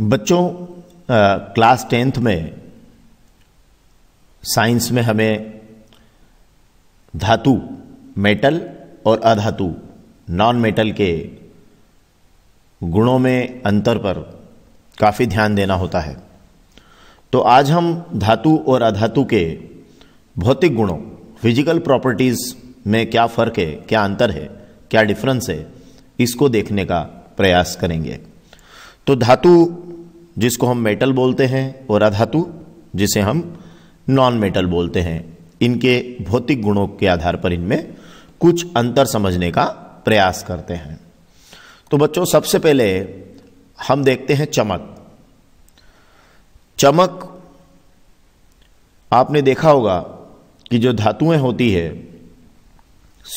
बच्चों आ, class tenth में साइंस में हमें धातु मेटल और अधातु नॉन मेटल के गुणों में अंतर पर काफ़ी ध्यान देना होता है तो आज हम धातु और अधातु के भौतिक गुणों फिजिकल प्रॉपर्टीज़ में क्या फ़र्क है क्या अंतर है क्या डिफरेंस है इसको देखने का प्रयास करेंगे तो धातु जिसको हम मेटल बोलते हैं और अधातु जिसे हम नॉन मेटल बोलते हैं इनके भौतिक गुणों के आधार पर इनमें कुछ अंतर समझने का प्रयास करते हैं तो बच्चों सबसे पहले हम देखते हैं चमक चमक आपने देखा होगा कि जो धातुएं होती है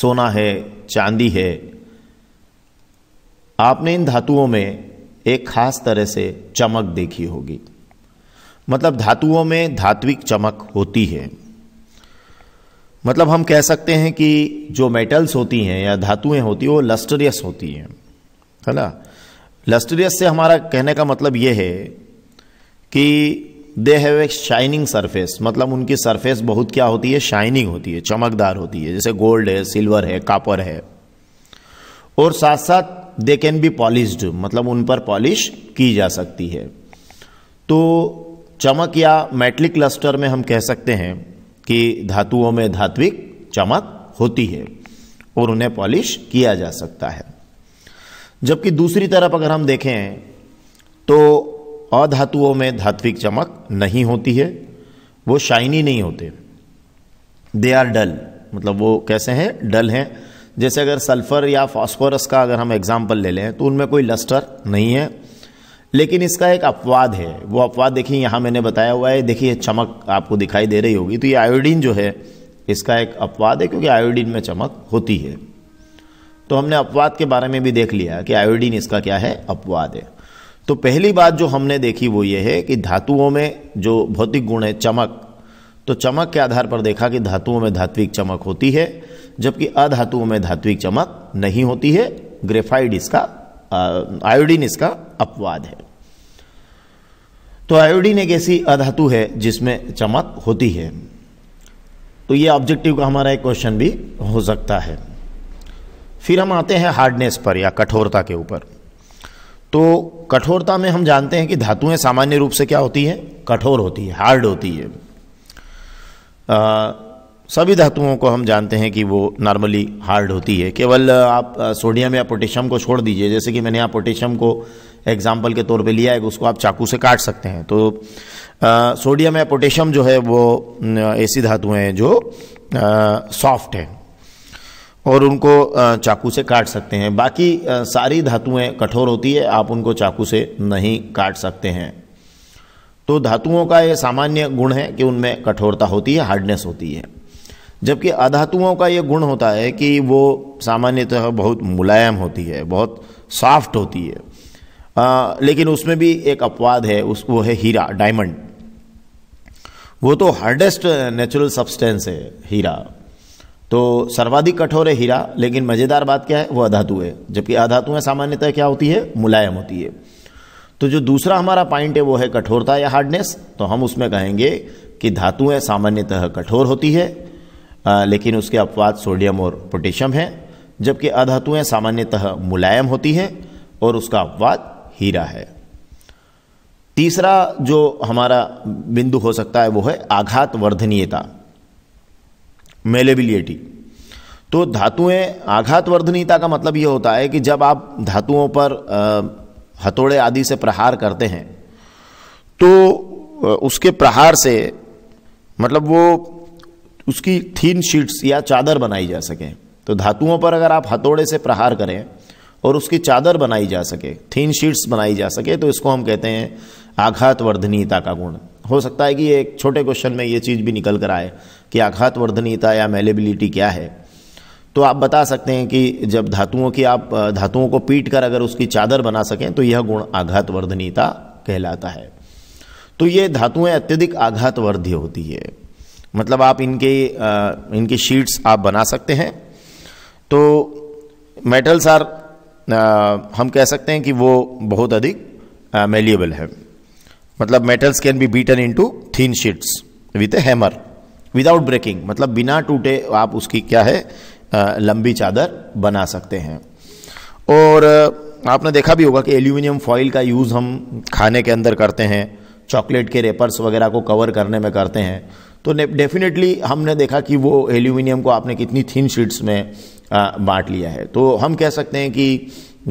सोना है चांदी है आपने इन धातुओं में एक खास तरह से चमक देखी होगी मतलब धातुओं में धात्विक चमक होती है मतलब हम कह सकते हैं कि जो मेटल्स होती हैं या धातुएं होती हैं वो लस्टरियस होती हैं है ना लस्टरियस से हमारा कहने का मतलब ये है कि they have a shining surface मतलब उनकी सरफेस बहुत क्या होती है शाइनिंग होती है चमकदार होती है जैसे गोल्ड है सिल्वर है कापर है और साथ साथ दे कैन बी पॉलिश्ड मतलब उन पर पॉलिश की जा सकती है तो चमक या मेटलिक क्लस्टर में हम कह सकते हैं कि धातुओं में धात्विक चमक होती है और उन्हें पॉलिश किया जा सकता है जबकि दूसरी तरफ अगर हम देखें तो अधातुओं में धात्विक चमक नहीं होती है वो शाइनी नहीं होते दे आर डल मतलब वो कैसे हैं डल हैं जैसे अगर सल्फ़र या फॉस्फोरस का अगर हम एग्ज़ाम्पल ले लें तो उनमें कोई लस्टर नहीं है लेकिन इसका एक अपवाद है वो अपवाद देखिए यहाँ मैंने बताया हुआ है देखिए चमक आपको दिखाई दे रही होगी तो ये आयोडीन जो है इसका एक अपवाद है क्योंकि आयोडीन में चमक होती है तो हमने अपवाद के बारे में भी देख लिया कि आयोडीन इसका क्या है अपवाद है तो पहली बात जो हमने देखी वो ये है कि धातुओं में जो भौतिक गुण है चमक तो चमक के आधार पर देखा कि धातुओं में धात्विक चमक होती है जबकि अधातुओं में धात्विक चमक नहीं होती है ग्रेफाइड इसका आयोडीन इसका अपवाद है तो आयोडीन एक ऐसी अधातु है जिसमें चमक होती है तो ये ऑब्जेक्टिव का हमारा एक क्वेश्चन भी हो सकता है फिर हम आते हैं हार्डनेस पर या कठोरता के ऊपर तो कठोरता में हम जानते हैं कि धातुएं सामान्य रूप से क्या होती हैं कठोर होती है हार्ड होती है आ, सभी धातुओं को हम जानते हैं कि वो नॉर्मली हार्ड होती है केवल आप सोडियम या पोटेशियम को छोड़ दीजिए जैसे कि मैंने यहाँ पोटेशियम को एग्जाम्पल के तौर पे लिया है उसको आप चाकू से काट सकते हैं तो सोडियम या पोटेशियम जो है वो ऐसी धातुएं हैं जो सॉफ्ट है और उनको चाकू से काट सकते हैं बाकी सारी धातुएं कठोर होती है आप उनको चाकू से नहीं काट सकते हैं तो धातुओं का ये सामान्य गुण है कि उनमें कठोरता होती है हार्डनेस होती है जबकि अधातुओं का ये गुण होता है कि वो सामान्यतः बहुत मुलायम होती है बहुत सॉफ्ट होती है आ, लेकिन उसमें भी एक अपवाद है उस वो है हीरा डायमंड वो तो हार्डेस्ट नेचुरल सब्सटेंस है हीरा तो सर्वाधिक कठोर है हीरा लेकिन मज़ेदार बात क्या है वो अधातु है जबकि अधातुएँ सामान्यतः क्या होती है मुलायम होती है तो जो दूसरा हमारा पॉइंट है वो है कठोरता या हार्डनेस तो हम उसमें कहेंगे कि धातुएं सामान्यतः कठोर होती है लेकिन उसके अपवाद सोडियम और पोटेशियम है जबकि अधातुएं सामान्यतः मुलायम होती हैं और उसका अपवाद हीरा है तीसरा जो हमारा बिंदु हो सकता है वो है आघात वर्धनीयता मेलेबिलिटी तो धातुएं आघात वर्धनीयता का मतलब यह होता है कि जब आप धातुओं पर हथौड़े आदि से प्रहार करते हैं तो उसके प्रहार से मतलब वो उसकी थीन शीट्स या चादर बनाई जा सके तो धातुओं पर अगर आप हथौड़े से प्रहार करें और उसकी चादर बनाई जा सके थीन शीट्स बनाई जा सके तो इसको हम कहते हैं आघात वर्धनीयता का गुण हो सकता है कि एक छोटे क्वेश्चन में ये चीज़ भी निकल कर आए कि आघात वर्धनीयता या मेलेबिलिटी क्या है तो आप बता सकते हैं कि जब धातुओं की आप धातुओं को पीट कर अगर उसकी चादर बना सकें तो यह गुण आघात वर्धनीयता कहलाता है तो ये धातुएं अत्यधिक आघात वर्धी होती है मतलब आप इनके इनकी शीट्स आप बना सकते हैं तो मेटल्स आर हम कह सकते हैं कि वो बहुत अधिक मेलिएबल है मतलब metals can be beaten into thin sheets with a hammer without breaking मतलब बिना टूटे आप उसकी क्या है आ, लंबी चादर बना सकते हैं और आपने देखा भी होगा कि एल्यूमिनियम फॉइल का यूज़ हम खाने के अंदर करते हैं चॉकलेट के रेपर्स वगैरह को कवर करने में करते हैं तो डेफिनेटली हमने देखा कि वो एल्यूमिनियम को आपने कितनी थिन शीट्स में बांट लिया है तो हम कह सकते हैं कि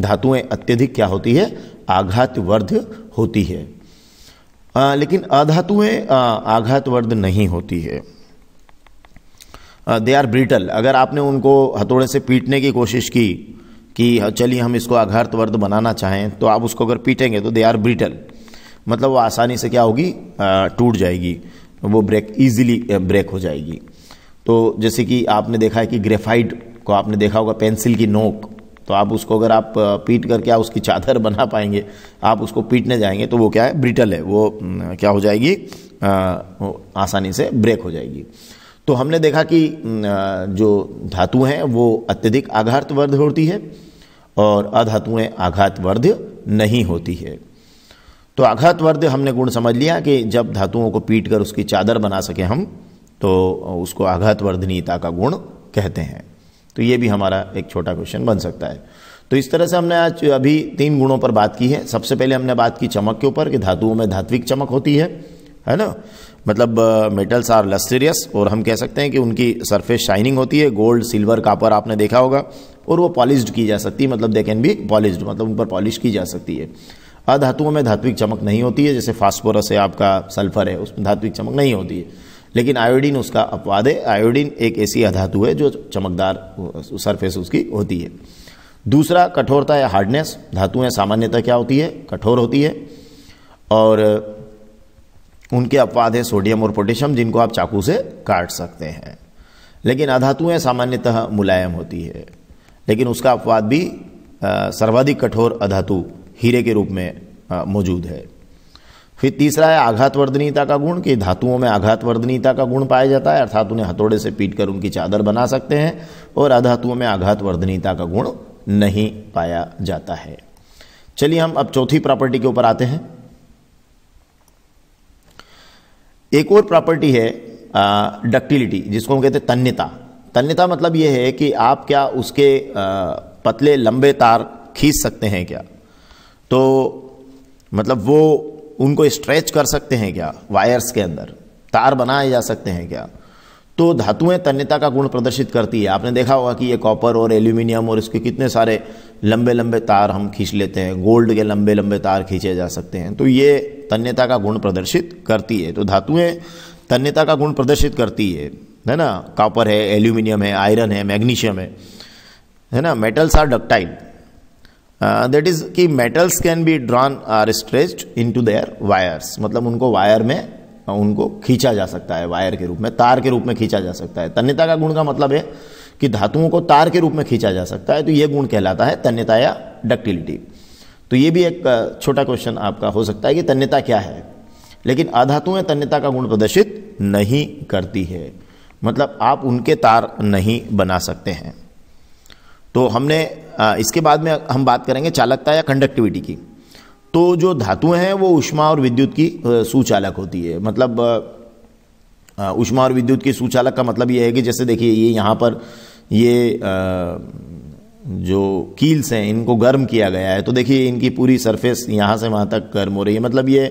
धातुएं अत्यधिक क्या होती है आघातवर्ध होती है आ, लेकिन अधातुएं आघातवर्ध नहीं होती है दे आर ब्रिटल अगर आपने उनको हथौड़े से पीटने की कोशिश की कि चलिए हम इसको आघात वर्ध बनाना चाहें तो आप उसको अगर पीटेंगे तो दे आर ब्रिटल मतलब वो आसानी से क्या होगी टूट जाएगी वो ब्रेक ईजिली ब्रेक हो जाएगी तो जैसे कि आपने देखा है कि ग्रेफाइट को आपने देखा होगा पेंसिल की नोक तो आप उसको अगर आप uh, पीट करके आप उसकी चादर बना पाएंगे आप उसको पीटने जाएंगे तो वो क्या है ब्रिटल है वो mm, क्या हो जाएगी आ, uh, आसानी से ब्रेक हो जाएगी तो हमने देखा कि mm, uh, जो धातु हैं वो अत्यधिक आघातवर्ध होती है और अधातुएँ आघातवर्ध नहीं होती है तो आघात वर्द हमने गुण समझ लिया कि जब धातुओं को पीट कर उसकी चादर बना सके हम तो उसको आघात वर्धनीयता का गुण कहते हैं तो ये भी हमारा एक छोटा क्वेश्चन बन सकता है तो इस तरह से हमने आज अभी तीन गुणों पर बात की है सबसे पहले हमने बात की चमक के ऊपर कि धातुओं में धात्विक चमक होती है है ना मतलब मेटल्स आर लस्टेरियस और हम कह सकते हैं कि उनकी सरफेस शाइनिंग होती है गोल्ड सिल्वर कापर आपने देखा होगा और वो पॉलिश्ड की जा सकती है मतलब दे कैन बी पॉलिश्ड मतलब उन पर पॉलिश की जा सकती है अधातुओं में धात्विक चमक नहीं होती है जैसे फास्फोरस है आपका सल्फर है उसमें धात्विक चमक नहीं होती है लेकिन आयोडीन उसका अपवाद है आयोडीन एक ऐसी अधातु है जो चमकदार सरफेस उसकी होती है दूसरा कठोरता या हार्डनेस धातुएं सामान्यतः क्या होती है कठोर होती है और उनके अपवाद हैं सोडियम और पोटेशियम जिनको आप चाकू से काट सकते हैं लेकिन अधातुएं सामान्यतः मुलायम होती है लेकिन उसका अपवाद भी सर्वाधिक कठोर अधातु हीरे के रूप में मौजूद है फिर तीसरा है आघात वर्धनीयता का गुण कि धातुओं में आघात वर्धनीयता का गुण पाया जाता है अर्थात उन्हें हथौड़े से पीट कर उनकी चादर बना सकते हैं और अधातुओं में आघात वर्धनीयता का गुण नहीं पाया जाता है चलिए हम अब चौथी प्रॉपर्टी के ऊपर आते हैं एक और प्रॉपर्टी है डक्टिलिटी जिसको हम कहते हैं तन्यता तन्यता मतलब यह है कि आप क्या उसके आ, पतले लंबे तार खींच सकते हैं क्या तो मतलब वो उनको स्ट्रेच कर सकते हैं क्या वायर्स के अंदर तार बनाए जा सकते हैं क्या तो धातुएं तन्यता का गुण प्रदर्शित करती है आपने देखा होगा कि ये कॉपर और एल्यूमिनियम और इसके कितने सारे लंबे लंबे तार हम खींच लेते हैं गोल्ड के लंबे लंबे तार खींचे जा सकते हैं तो ये तन्यता का गुण प्रदर्शित करती है तो धातुएं तन्यता का गुण प्रदर्शित करती है है ना कॉपर है एल्यूमिनियम है आयरन है मैग्नीशियम है है ना metals are ductile that uh, is is कि can be drawn or stretch into their wires मतलब उनको वायर में uh, उनको खींचा जा सकता है वायर के रूप में तार के रूप में खींचा जा सकता है तन्यता का गुण का मतलब है कि धातुओं को तार के रूप में खींचा जा सकता है तो ये गुण कहलाता है तन्यता या डक्टिलिटी तो ये भी एक uh, छोटा क्वेश्चन आपका हो सकता है कि तन्यता क्या है लेकिन अधातुएं तन्यता का गुण प्रदर्शित नहीं करती है मतलब आप उनके तार नहीं बना सकते हैं तो हमने इसके बाद में हम बात करेंगे चालकता या कंडक्टिविटी की तो जो धातुएं हैं वो उष्मा और विद्युत की सुचालक होती है मतलब उष्मा और विद्युत की सुचालक का मतलब ये है कि जैसे देखिए ये यहाँ पर ये जो कील्स हैं इनको गर्म किया गया है तो देखिए इनकी पूरी सरफेस यहाँ से वहाँ तक गर्म हो रही है मतलब ये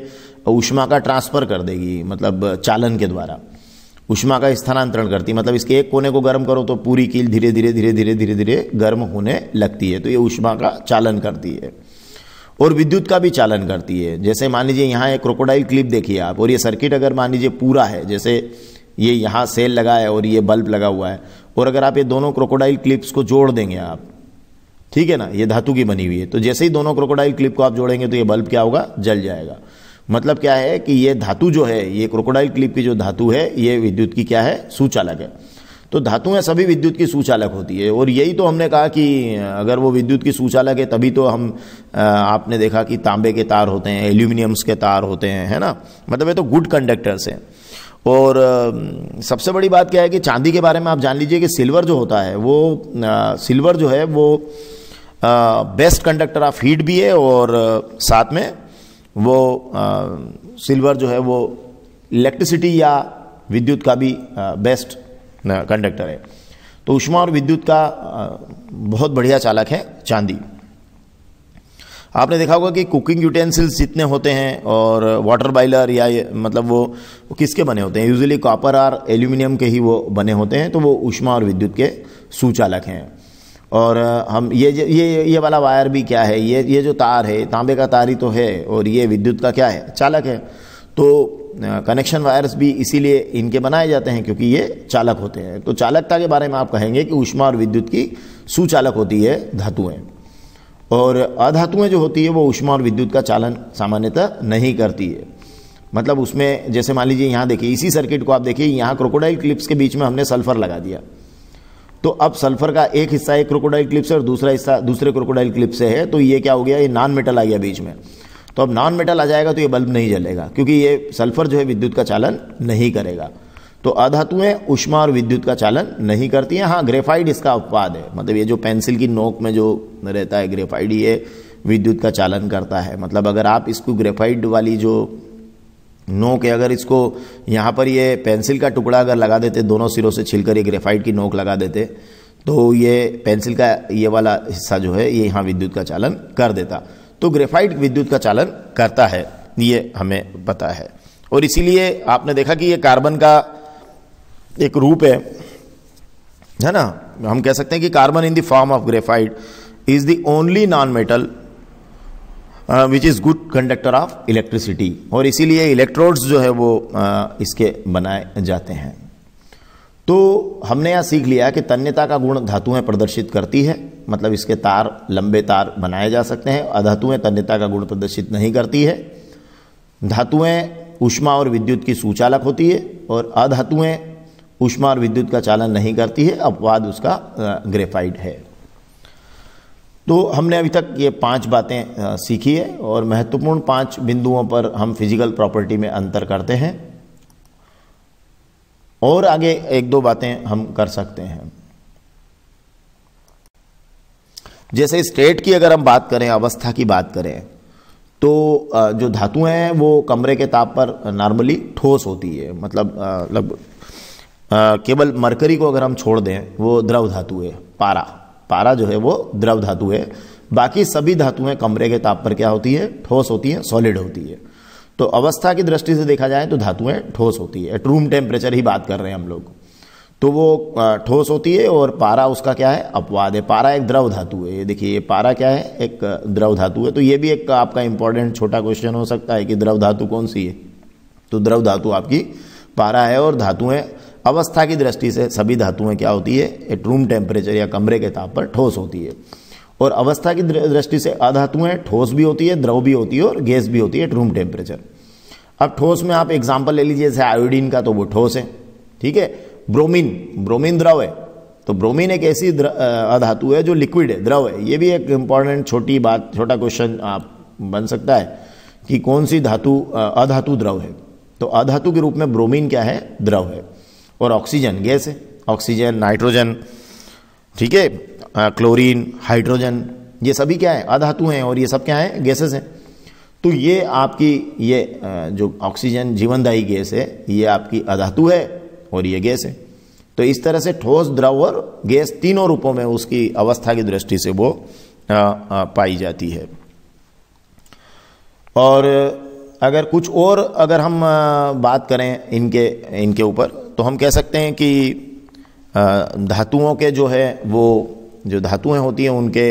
उष्मा का ट्रांसफ़र कर देगी मतलब चालन के द्वारा उष्मा का स्थानांतरण करती है मतलब इसके एक कोने को गर्म करो तो पूरी कील धीरे धीरे धीरे धीरे धीरे धीरे गर्म होने लगती है तो ये उष्मा का चालन करती है और विद्युत का भी चालन करती है जैसे मान लीजिए यहाँ एक क्रोकोडाइल क्लिप देखिए आप और ये सर्किट अगर मान लीजिए पूरा है जैसे ये यहाँ सेल लगा है और ये बल्ब लगा हुआ है और अगर आप ये दोनों क्रोकोडाइल क्लिप्स को जोड़ देंगे आप ठीक है ना ये धातु की बनी हुई है तो जैसे ही दोनों क्रोकोडाइल क्लिप को आप जोड़ेंगे तो ये बल्ब क्या होगा जल जाएगा मतलब क्या है कि ये धातु जो है ये क्रोकोडाइल क्लिप की जो धातु है ये विद्युत की क्या है सुचालक है तो धातुएं सभी विद्युत की सुचालक होती है और यही तो हमने कहा कि अगर वो विद्युत की सुचालक है तभी तो हम आपने देखा कि तांबे के तार होते हैं एल्यूमिनियम्स के तार होते हैं है ना मतलब ये तो गुड कंडक्टर्स हैं और सबसे बड़ी बात क्या है कि चांदी के बारे में आप जान लीजिए कि सिल्वर जो होता है वो सिल्वर जो है वो बेस्ट कंडक्टर ऑफ हीट भी है और साथ में वो सिल्वर जो है वो इलेक्ट्रिसिटी या विद्युत का भी बेस्ट कंडक्टर है तो उष्मा और विद्युत का बहुत बढ़िया चालक है चांदी आपने देखा होगा कि कुकिंग यूटेंसिल्स जितने होते हैं और वाटर बॉयलर या मतलब वो, वो किसके बने होते हैं यूजुअली कॉपर और एल्यूमिनियम के ही वो बने होते हैं तो वो उष्मा और विद्युत के सुचालक हैं और हम ये ये ये वाला वायर भी क्या है ये ये जो तार है तांबे का तार ही तो है और ये विद्युत का क्या है चालक है तो कनेक्शन वायर्स भी इसीलिए इनके बनाए जाते हैं क्योंकि ये चालक होते हैं तो चालकता के बारे में आप कहेंगे कि ऊष्मा और विद्युत की सुचालक होती है धातुएं और अधातुएं जो होती है वो ऊष्मा और विद्युत का चालन सामान्यतः नहीं करती है मतलब उसमें जैसे मान लीजिए यहाँ देखिए इसी सर्किट को आप देखिए यहाँ क्रोकोडाइल क्लिप्स के बीच में हमने सल्फर लगा दिया तो अब सल्फर का एक हिस्सा एक क्रोकोडाइल क्लिप से और दूसरा हिस्सा दूसरे क्रोकोडाइल क्लिप से है तो ये क्या हो गया ये नॉन मेटल आ गया बीच में तो अब नॉन मेटल आ जाएगा तो ये बल्ब नहीं जलेगा क्योंकि ये सल्फर जो है विद्युत का चालन नहीं करेगा तो अधातुएं उष्मा और विद्युत का चालन नहीं करती हैं हाँ ग्रेफाइड इसका अपवाद है मतलब ये जो पेंसिल की नोक में जो रहता है ग्रेफाइड ये विद्युत का चालन करता है मतलब अगर आप इसको ग्रेफाइड वाली जो नोक है अगर इसको यहाँ पर ये पेंसिल का टुकड़ा अगर लगा देते दोनों सिरों से छिलकर ये ग्रेफाइट की नोक लगा देते तो ये पेंसिल का ये वाला हिस्सा जो है ये यहाँ विद्युत का चालन कर देता तो ग्रेफाइट विद्युत का चालन करता है ये हमें पता है और इसीलिए आपने देखा कि ये कार्बन का एक रूप है है ना हम कह सकते हैं कि carbon in the form of graphite is the only non metal which is good conductor of electricity और इसीलिए इलेक्ट्रोड्स जो है वो uh, इसके बनाए जाते हैं तो हमने यहाँ सीख लिया कि तन्यता का गुण धातुएं प्रदर्शित करती है मतलब इसके तार लंबे तार बनाए जा सकते हैं अधातुएं तन्यता का गुण प्रदर्शित नहीं करती है धातुएं ऊष्मा और विद्युत की सुचालक होती है और अधातुएं ऊष्मा और विद्युत का चालन नहीं करती है अपवाद उसका ग्रेफाइड uh, है तो हमने अभी तक ये पांच बातें सीखी है और महत्वपूर्ण पांच बिंदुओं पर हम फिजिकल प्रॉपर्टी में अंतर करते हैं और आगे एक दो बातें हम कर सकते हैं जैसे स्टेट की अगर हम बात करें अवस्था की बात करें तो जो धातु हैं वो कमरे के ताप पर नॉर्मली ठोस होती है मतलब मतलब केवल मरकरी को अगर हम छोड़ दें वो द्रव धातु है पारा पारा जो है वो द्रव धातु है बाकी सभी धातुएं कमरे के ताप पर क्या होती है ठोस होती है सॉलिड होती है तो अवस्था की दृष्टि से देखा जाए तो धातुएं ठोस होती है एट रूम टेम्परेचर ही बात कर रहे हैं हम लोग तो वो ठोस होती है और पारा उसका क्या है अपवाद है पारा एक द्रव धातु है ये देखिए ये पारा क्या है एक द्रव धातु है तो ये भी एक आपका इंपॉर्टेंट छोटा क्वेश्चन हो सकता है कि द्रव धातु कौन सी है तो द्रव धातु आपकी पारा है और धातुएं अवस्था की दृष्टि से सभी धातुएं क्या होती है एट रूम टेम्परेचर या कमरे के ताप पर ठोस होती है और अवस्था की दृष्टि से अधातुएं ठोस भी होती है द्रव भी होती है और गैस भी होती है एट रूम टेम्परेचर अब ठोस में आप एग्जाम्पल ले लीजिए जैसे आयोडीन का तो वो ठोस है ठीक है ब्रोमीन ब्रोमीन द्रव है तो ब्रोमीन एक ऐसी अधातु है जो लिक्विड है द्रव है ये भी एक इम्पॉर्टेंट छोटी बात छोटा क्वेश्चन आप बन सकता है कि कौन सी धातु अधातु द्रव है तो अधातु के रूप में ब्रोमीन क्या है द्रव है और ऑक्सीजन गैस है ऑक्सीजन नाइट्रोजन ठीक है क्लोरीन हाइड्रोजन ये सभी क्या है अधातु हैं और ये सब क्या है गैसेस हैं तो ये आपकी ये जो ऑक्सीजन जीवनदायी गैस है ये आपकी अधातु है और ये गैस है तो इस तरह से ठोस द्रव और गैस तीनों रूपों में उसकी अवस्था की दृष्टि से वो आ, आ, पाई जाती है और अगर कुछ और अगर हम बात करें इनके इनके ऊपर तो हम कह सकते हैं कि धातुओं के जो है वो जो धातुएं होती हैं उनके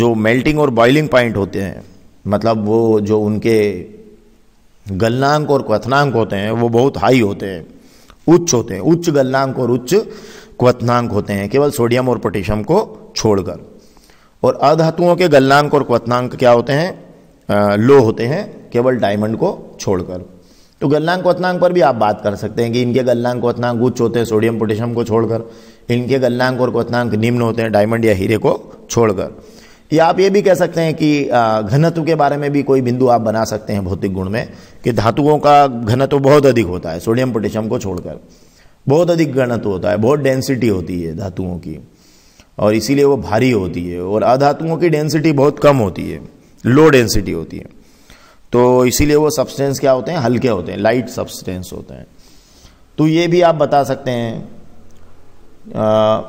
जो मेल्टिंग और बॉइलिंग पॉइंट होते हैं मतलब वो जो उनके गलनांक और क्वथनांक होते हैं वो बहुत हाई होते हैं उच्च होते हैं उच्च गलनांक और उच्च क्वथनांक होते हैं केवल सोडियम और पोटेशियम को छोड़कर और अधातुओं के गलनांक और क्वथनांक क्या होते हैं आ, लो होते हैं केवल डायमंड को छोड़कर तो गलनांक क्वनांक पर भी आप बात कर सकते हैं कि इनके गलनांक क्वनांक उच्च होते हैं सोडियम पोटेशियम को छोड़कर इनके गलनांक और क्वनांक निम्न होते हैं डायमंड या हीरे को छोड़कर या आप ये भी कह सकते हैं कि घनत्व के बारे में भी कोई बिंदु आप बना सकते हैं भौतिक गुण में कि धातुओं का घनत्व बहुत अधिक होता है सोडियम पोटेशियम को छोड़कर बहुत अधिक घनत्व होता है बहुत डेंसिटी होती है धातुओं की और इसीलिए वो भारी होती है और अधातुओं की डेंसिटी बहुत कम होती है लो डेंसिटी होती है तो इसीलिए वो सब्सटेंस क्या होते हैं हल्के होते हैं लाइट सब्सटेंस होते हैं तो ये भी आप बता सकते हैं आ,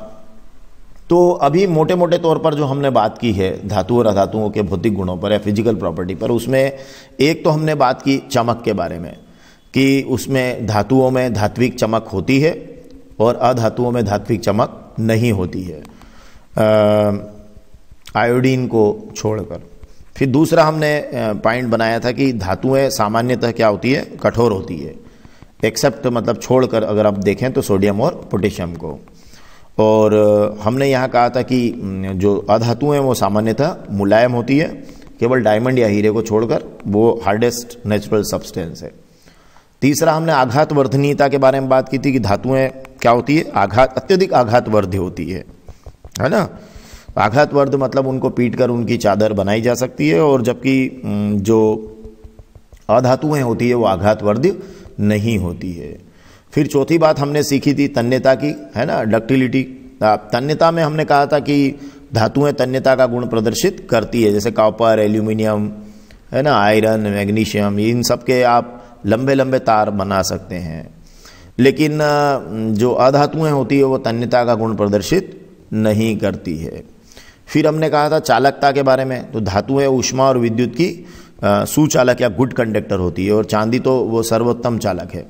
तो अभी मोटे मोटे तौर पर जो हमने बात की है धातु और अधातुओं के भौतिक गुणों पर या फिजिकल प्रॉपर्टी पर उसमें एक तो हमने बात की चमक के बारे में कि उसमें धातुओं में धात्विक चमक होती है और अधातुओं में धात्विक चमक नहीं होती है आयोडीन को छोड़कर फिर दूसरा हमने पॉइंट बनाया था कि धातुएं सामान्यतः क्या होती है कठोर होती है एक्सेप्ट मतलब छोड़कर अगर आप देखें तो सोडियम और पोटेशियम को और हमने यहाँ कहा था कि जो अधातुएं हैं वो सामान्यतः मुलायम होती है केवल डायमंड या हीरे को छोड़कर वो हार्डेस्ट नेचुरल सब्सटेंस है तीसरा हमने आघात वर्धनीयता के बारे में बात की थी कि धातुएं क्या होती है आघात अत्यधिक आघात वर्ध्य होती है है ना आखलत वर्द मतलब उनको पीट कर उनकी चादर बनाई जा सकती है और जबकि जो अधातुएँ होती है वो आघात वर्द नहीं होती है फिर चौथी बात हमने सीखी थी तन्यता की है ना डक्टिलिटी तन्यता में हमने कहा था कि धातुएं तन्यता का गुण प्रदर्शित करती है जैसे कॉपर एल्यूमिनियम है ना आयरन मैग्नीशियम इन सब के आप लंबे लंबे तार बना सकते हैं लेकिन जो अधातुएं होती है वो तन्यता का गुण प्रदर्शित नहीं करती है फिर हमने कहा था चालकता के बारे में तो है ऊष्मा और विद्युत की सुचालक या गुड कंडक्टर होती है और चांदी तो वो सर्वोत्तम चालक है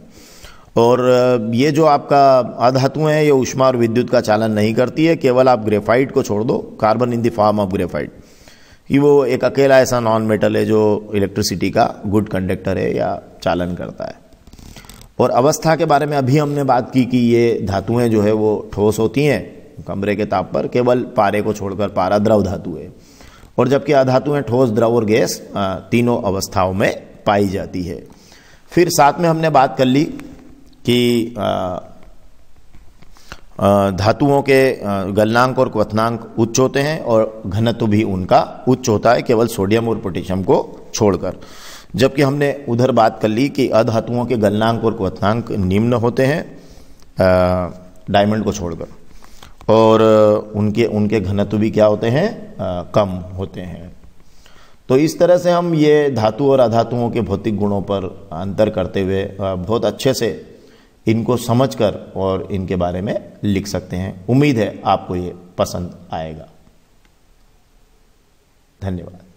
और ये जो आपका अधातु है ये ऊष्मा और विद्युत का चालन नहीं करती है केवल आप ग्रेफाइट को छोड़ दो carbon in the form of graphite ये वो एक अकेला ऐसा नॉन मेटल है जो इलेक्ट्रिसिटी का गुड कंडक्टर है या चालन करता है और अवस्था के बारे में अभी हमने बात की कि ये धातुएं जो है वो ठोस होती हैं कमरे के ताप पर केवल पारे को छोड़कर पारा द्रव धातु है और जबकि अधातुएं ठोस द्रव और गैस तीनों अवस्थाओं में पाई जाती है फिर साथ में हमने बात कर ली कि धातुओं के गलनांक और क्वथनांक उच्च होते हैं और घनत्व भी उनका उच्च होता है केवल सोडियम और पोटेशियम को छोड़कर जबकि हमने उधर बात कर ली कि अधातुओं के गलनांक और क्वथनांक निम्न होते हैं डायमंड को छोड़कर और उनके उनके घनत्व भी क्या होते हैं आ, कम होते हैं तो इस तरह से हम ये धातु और अधातुओं के भौतिक गुणों पर अंतर करते हुए बहुत अच्छे से इनको समझकर और इनके बारे में लिख सकते हैं उम्मीद है आपको ये पसंद आएगा धन्यवाद